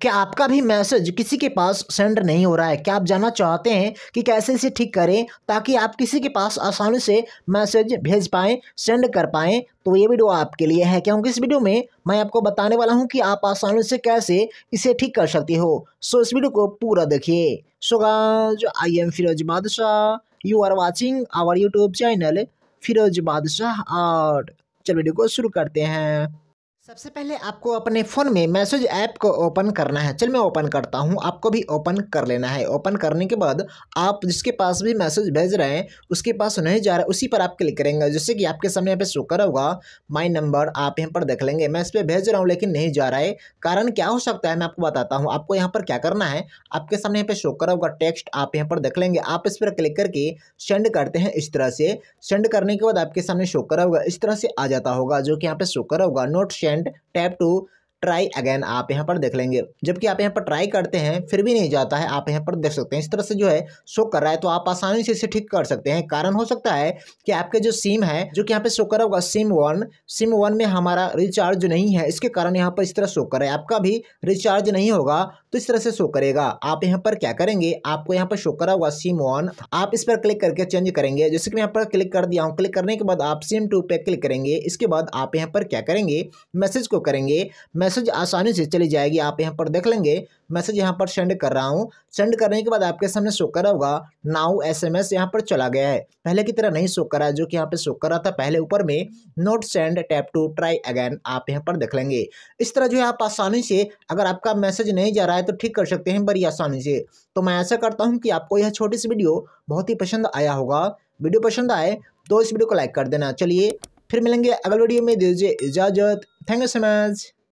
क्या आपका भी मैसेज किसी के पास सेंड नहीं हो रहा है क्या आप जानना चाहते हैं कि कैसे इसे ठीक करें ताकि आप किसी के पास आसानी से मैसेज भेज पाएँ सेंड कर पाएँ तो ये वीडियो आपके लिए है क्योंकि इस वीडियो में मैं आपको बताने वाला हूँ कि आप आसानी से कैसे इसे ठीक कर सकते हो सो इस वीडियो को पूरा देखिए सो गाज आई am Firoz Badshah you are watching our YouTube channel Firoz Badshah art चल वीडियो को शुरू करते हैं सबसे पहले आपको अपने फ़ोन में मैसेज ऐप को ओपन करना है चल मैं ओपन करता हूँ आपको भी ओपन कर लेना है ओपन करने के बाद आप जिसके पास भी मैसेज भेज रहे हैं उसके पास नहीं जा रहा उसी पर आप क्लिक करेंगे जैसे कि आपके सामने यहाँ पे शो कर होगा माई नंबर आप यहाँ पर देख लेंगे मैं इस पर भेज रहा हूँ लेकिन नहीं जा रहा है कारण क्या हो सकता है मैं आपको बताता हूँ आपको यहाँ पर क्या करना है आपके सामने यहाँ पर शो कर होगा टेक्स्ट आप यहाँ पर देख लेंगे आप इस पर क्लिक करके सेंड करते हैं इस तरह से सेंड करने के बाद आपके सामने शो कर होगा इस तरह से आ जाता होगा जो कि यहाँ पर शो कर होगा not share and tab to try again आप यहाँ पर देख लेंगे जबकि आप यहाँ पर ट्राई करते हैं फिर भी नहीं जाता है आप यहाँ पर देख सकते हैं इस तरह से जो है शो कर रहा है तो आप आसानी से इसे ठीक कर सकते हैं कारण हो सकता है कि आपके जो सिम है जो कि यहाँ पे शो करा होगा सिम वन सिम वन में हमारा रिचार्ज नहीं है इसके कारण यहाँ पर इस तरह शो करा है आपका भी रिचार्ज नहीं होगा तो इस तरह से शो करेगा आप यहाँ पर क्या करेंगे आपको यहाँ पर शो करा हुआ सिम वन आप इस पर क्लिक करके चेंज करेंगे जैसे कि मैं यहाँ पर क्लिक कर दिया हूँ क्लिक करने के बाद आप सिम टू पे क्लिक करेंगे इसके बाद आप यहाँ पर क्या करेंगे मैसेज को करेंगे मैसेज आसानी से चली जाएगी आप यहाँ पर देख लेंगे मैसेज यहाँ पर सेंड कर रहा हूँ सेंड करने के बाद आपके सामने शो करा होगा नाउ एस एम एस यहाँ पर चला गया है पहले की तरह नहीं शो कर रहा है जो कि यहाँ पे शो कर रहा था पहले ऊपर में not send tap to try again आप यहाँ पर देख लेंगे इस तरह जो है आप आसानी से अगर आपका मैसेज नहीं जा रहा है तो ठीक कर सकते हैं बड़ी आसानी से तो मैं ऐसा करता हूँ कि आपको यह छोटी सी वीडियो बहुत ही पसंद आया होगा वीडियो पसंद आए तो इस वीडियो को लाइक कर देना चलिए फिर मिलेंगे अगले वीडियो में दीजिए इजाजत थैंक यू सो मच